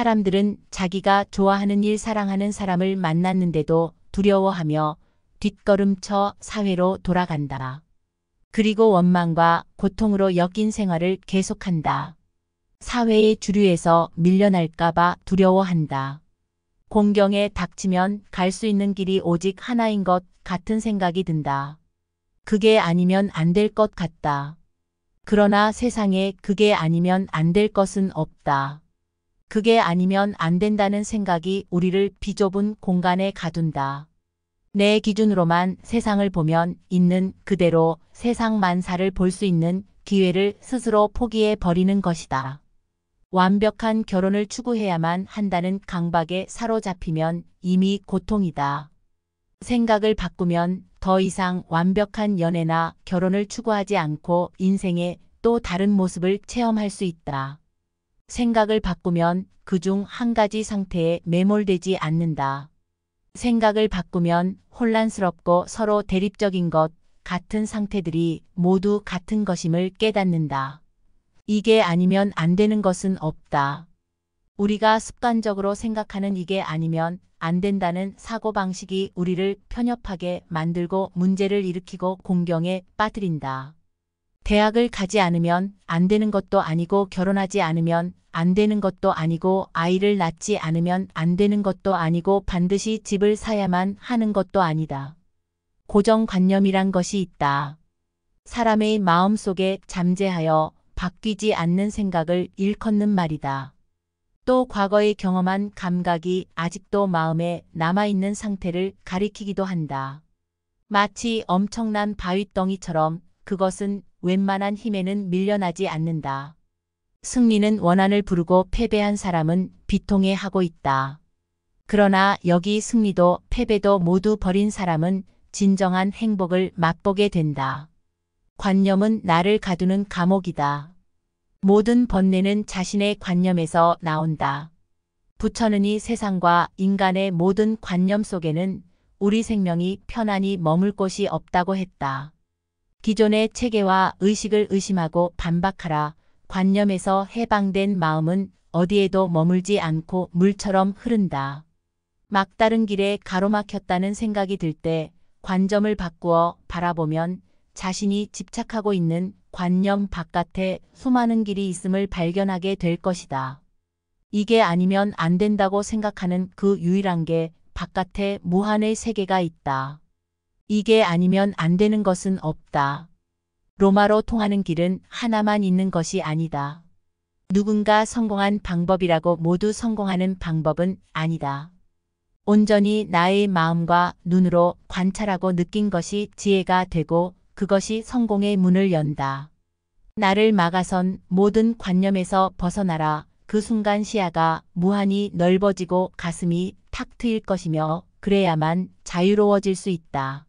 사람들은 자기가 좋아하는 일 사랑하는 사람을 만났는데도 두려워하며 뒷걸음쳐 사회로 돌아간다. 그리고 원망과 고통으로 엮인 생활을 계속한다. 사회의 주류에서 밀려날까봐 두려워한다. 공경에 닥치면 갈 수 있는 길이 오직 하나인 것 같은 생각이 든다. 그게 아니면 안 될 것 같다. 그러나 세상에 그게 아니면 안 될 것은 없다. 그게 아니면 안 된다는 생각이 우리를 비좁은 공간에 가둔다. 내 기준으로만 세상을 보면 있는 그대로 세상 만사를 볼 수 있는 기회를 스스로 포기해 버리는 것이다. 완벽한 결혼을 추구해야만 한다는 강박에 사로잡히면 이미 고통이다. 생각을 바꾸면 더 이상 완벽한 연애나 결혼을 추구하지 않고 인생에또 다른 모습을 체험할 수 있다. 생각을 바꾸면 그 중 한 가지 상태에 매몰되지 않는다. 생각을 바꾸면 혼란스럽고 서로 대립적인 것, 같은 상태들이 모두 같은 것임을 깨닫는다. 이게 아니면 안 되는 것은 없다. 우리가 습관적으로 생각하는 이게 아니면 안 된다는 사고방식이 우리를 편협하게 만들고 문제를 일으키고 공경에 빠뜨린다. 대학을 가지 않으면 안 되는 것도 아니고 결혼하지 않으면 안 되는 것도 아니고 아이를 낳지 않으면 안 되는 것도 아니고 반드시 집을 사야만 하는 것도 아니다. 고정관념이란 것이 있다. 사람의 마음 속에 잠재하여 바뀌지 않는 생각을 일컫는 말이다. 또 과거에 경험한 감각이 아직도 마음에 남아있는 상태를 가리키기도 한다. 마치 엄청난 바위덩이처럼 그것은 웬만한 힘에는 밀려나지 않는다. 승리는 원한을 부르고 패배한 사람은 비통해하고 있다. 그러나 여기 승리도 패배도 모두 버린 사람은 진정한 행복을 맛보게 된다. 관념은 나를 가두는 감옥이다. 모든 번뇌는 자신의 관념에서 나온다. 부처는 이 세상과 인간의 모든 관념 속에는 우리 생명이 편안히 머물 곳이 없다고 했다. 기존의 체계와 의식을 의심하고 반박하라. 관념에서 해방된 마음은 어디에도 머물지 않고 물처럼 흐른다. 막다른 길에 가로막혔다는 생각이 들 때 관점을 바꾸어 바라보면 자신이 집착하고 있는 관념 바깥에 수많은 길이 있음을 발견하게 될 것이다. 이게 아니면 안 된다고 생각하는 그 유일한 게 바깥에 무한의 세계가 있다. 이게 아니면 안 되는 것은 없다. 로마로 통하는 길은 하나만 있는 것이 아니다. 누군가 성공한 방법이라고 모두 성공하는 방법은 아니다. 온전히 나의 마음과 눈으로 관찰하고 느낀 것이 지혜가 되고 그것이 성공의 문을 연다. 나를 막아선 모든 관념에서 벗어나라. 그 순간 시야가 무한히 넓어지고 가슴이 탁 트일 것이며 그래야만 자유로워질 수 있다.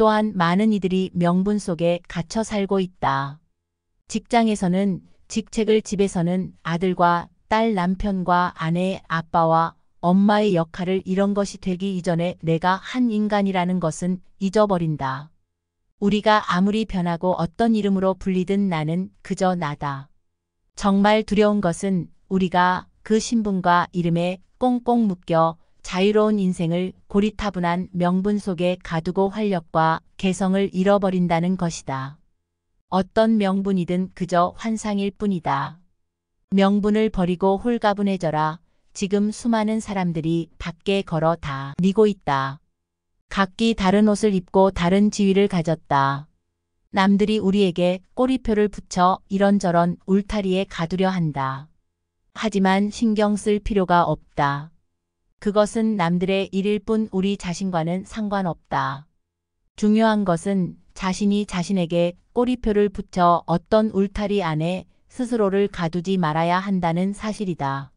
또한 많은 이들이 명분 속에 갇혀 살고 있다. 직장에서는 직책을 집에서는 아들과 딸 남편과 아내 아빠와 엄마의 역할을 이런 것이 되기 이전에 내가 한 인간이라는 것은 잊어버린다. 우리가 아무리 변하고 어떤 이름으로 불리든 나는 그저 나다. 정말 두려운 것은 우리가 그 신분과 이름에 꽁꽁 묶여 자유로운 인생을 고리타분한 명분 속에 가두고 활력과 개성을 잃어버린다는 것이다. 어떤 명분이든 그저 환상일 뿐이다. 명분을 버리고 홀가분해져라. 지금 수많은 사람들이 밖에 걸어 다 니고 있다. 각기 다른 옷을 입고 다른 지위를 가졌다. 남들이 우리에게 꼬리표를 붙여 이런저런 울타리에 가두려 한다. 하지만 신경 쓸 필요가 없다. 그것은 남들의 일일 뿐 우리 자신과는 상관없다. 중요한 것은 자신이 자신에게 꼬리표를 붙여 어떤 울타리 안에 스스로를 가두지 말아야 한다는 사실이다.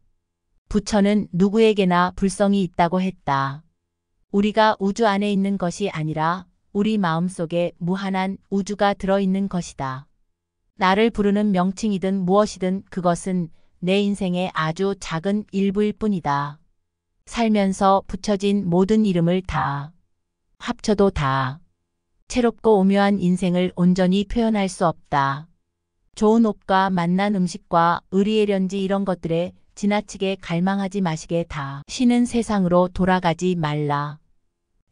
부처는 누구에게나 불성이 있다고 했다. 우리가 우주 안에 있는 것이 아니라 우리 마음속에 무한한 우주가 들어있는 것이다. 나를 부르는 명칭이든 무엇이든 그것은 내 인생의 아주 작은 일부일 뿐이다. 살면서 붙여진 모든 이름을 다 합쳐도 다 새롭고 오묘한 인생을 온전히 표현할 수 없다. 좋은 옷과 맛난 음식과 의리의련지 이런 것들에 지나치게 갈망하지 마시게 다 쉬는 세상으로 돌아가지 말라.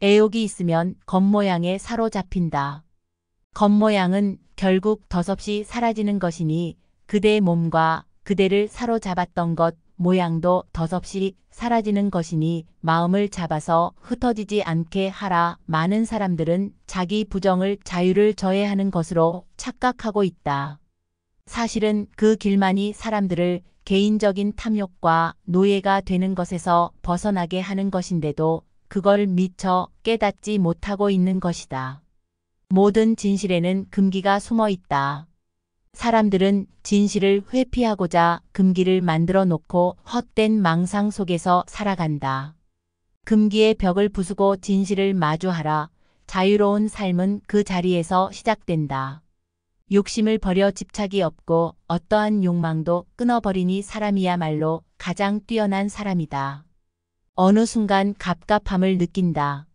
애욕이 있으면 겉모양에 사로잡힌다. 겉모양은 결국 덧없이 사라지는 것이니 그대의 몸과 그대를 사로잡았던 것 모양도 덧없이 사라지는 것이니 마음을 잡아서 흩어지지 않게 하라. 많은 사람들은 자기 부정을 자유를 저해하는 것으로 착각하고 있다. 사실은 그 길만이 사람들을 개인적인 탐욕과 노예가 되는 것에서 벗어나게 하는 것인데도 그걸 미처 깨닫지 못하고 있는 것이다. 모든 진실에는 금기가 숨어 있다. 사람들은 진실을 회피하고자 금기를 만들어 놓고 헛된 망상 속에서 살아간다. 금기의 벽을 부수고 진실을 마주하라. 자유로운 삶은 그 자리에서 시작된다. 욕심을 버려 집착이 없고 어떠한 욕망도 끊어버리니 사람이야말로 가장 뛰어난 사람이다. 어느 순간 갑갑함을 느낀다.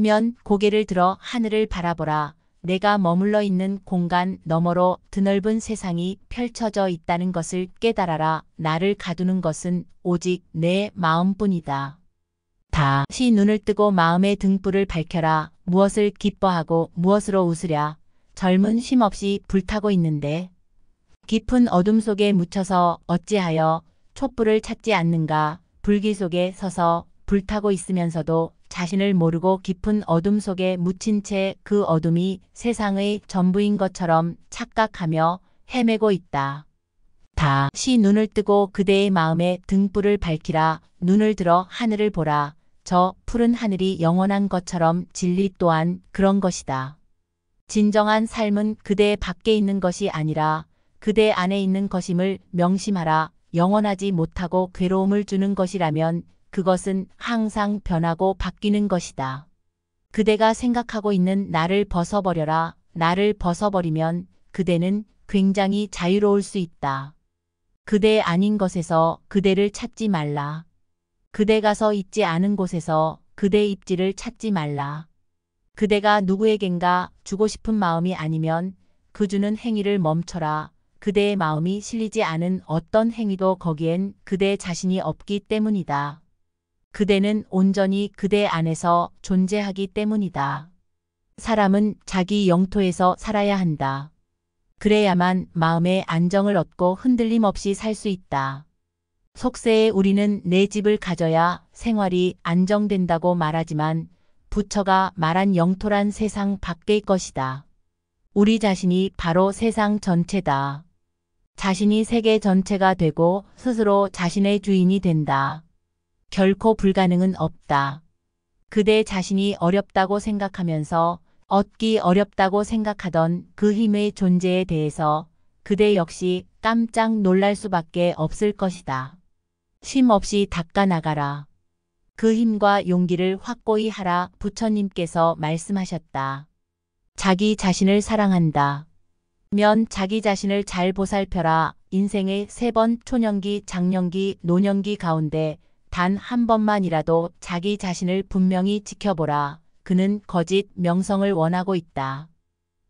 면 고개를 들어 하늘을 바라보라. 내가 머물러 있는 공간 너머로 드넓은 세상이 펼쳐져 있다는 것을 깨달아라. 나를 가두는 것은 오직 내 마음뿐이다. 다시 눈을 뜨고 마음의 등불을 밝혀라. 무엇을 기뻐하고 무엇으로 웃으랴. 젊은 힘 없이 불타고 있는데 깊은 어둠 속에 묻혀서 어찌하여 촛불을 찾지 않는가. 불기 속에 서서 불타고 있으면서도 자신을 모르고 깊은 어둠 속에 묻힌 채 그 어둠이 세상의 전부인 것처럼 착각하며 헤매고 있다. 다시 눈을 뜨고 그대의 마음에 등불을 밝히라. 눈을 들어 하늘을 보라. 저 푸른 하늘이 영원한 것처럼 진리 또한 그런 것이다. 진정한 삶은 그대 밖에 있는 것이 아니라 그대 안에 있는 것임을 명심하라. 영원하지 못하고 괴로움을 주는 것이라면 그것은 항상 변하고 바뀌는 것이다. 그대가 생각하고 있는 나를 벗어버려라. 나를 벗어버리면 그대는 굉장히 자유로울 수 있다. 그대 아닌 것에서 그대를 찾지 말라. 그대 가서 있지 않은 곳에서 그대 입지를 찾지 말라. 그대가 누구에겐가 주고 싶은 마음이 아니면 그 주는 행위를 멈춰라. 그대의 마음이 실리지 않은 어떤 행위도 거기엔 그대 자신이 없기 때문이다. 그대는 온전히 그대 안에서 존재하기 때문이다. 사람은 자기 영토에서 살아야 한다. 그래야만 마음의 안정을 얻고 흔들림 없이 살 수 있다. 속세에 우리는 내 집을 가져야 생활이 안정된다고 말하지만 부처가 말한 영토란 세상 밖의 것이다. 우리 자신이 바로 세상 전체다. 자신이 세계 전체가 되고 스스로 자신의 주인이 된다. 결코 불가능은 없다. 그대 자신이 어렵다고 생각하면서 얻기 어렵다고 생각하던 그 힘의 존재에 대해서 그대 역시 깜짝 놀랄 수밖에 없을 것이다. 쉼 없이 닦아나가라. 그 힘과 용기를 확고히 하라 부처님께서 말씀하셨다. 자기 자신을 사랑한다. 면 자기 자신을 잘 보살펴라 인생의 세 번 초년기, 장년기, 노년기 가운데 단한 번만이라도 자기 자신을 분명히 지켜보라. 그는 거짓 명성을 원하고 있다.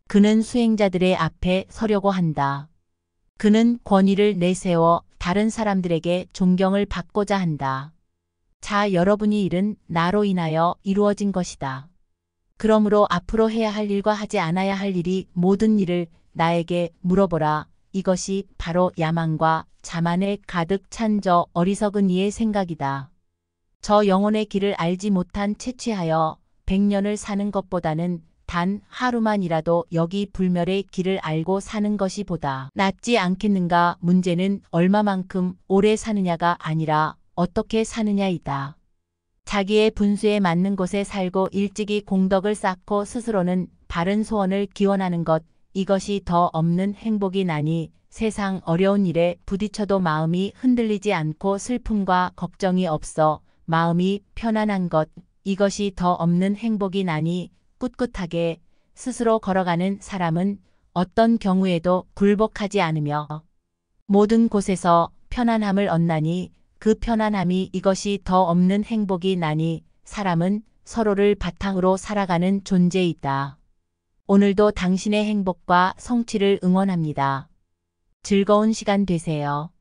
그는 수행자들의 앞에 서려고 한다. 그는 권위를 내세워 다른 사람들에게 존경을 받고자 한다. 자 여러분이 일은 나로 인하여 이루어진 것이다. 그러므로 앞으로 해야 할 일과 하지 않아야 할 일이 모든 일을 나에게 물어보라. 이것이 바로 야망과 자만에 가득 찬 저 어리석은 이의 생각이다. 저 영혼의 길을 알지 못한 채취하여 백년을 사는 것보다는 단 하루만이라도 여기 불멸의 길을 알고 사는 것이 보다 낫지 않겠는가 문제는 얼마만큼 오래 사느냐가 아니라 어떻게 사느냐이다. 자기의 분수에 맞는 곳에 살고 일찍이 공덕을 쌓고 스스로는 바른 소원을 기원하는 것 이것이 더 없는 행복이 나니 세상 어려운 일에 부딪혀도 마음이 흔들리지 않고 슬픔과 걱정이 없어 마음이 편안한 것 이것이 더 없는 행복이 나니 꿋꿋하게 스스로 걸어가는 사람은 어떤 경우에도 굴복하지 않으며 모든 곳에서 편안함을 얻나니 그 편안함이 이것이 더 없는 행복이 나니 사람은 서로를 바탕으로 살아가는 존재이다. 오늘도 당신의 행복과 성취를 응원합니다. 즐거운 시간 되세요.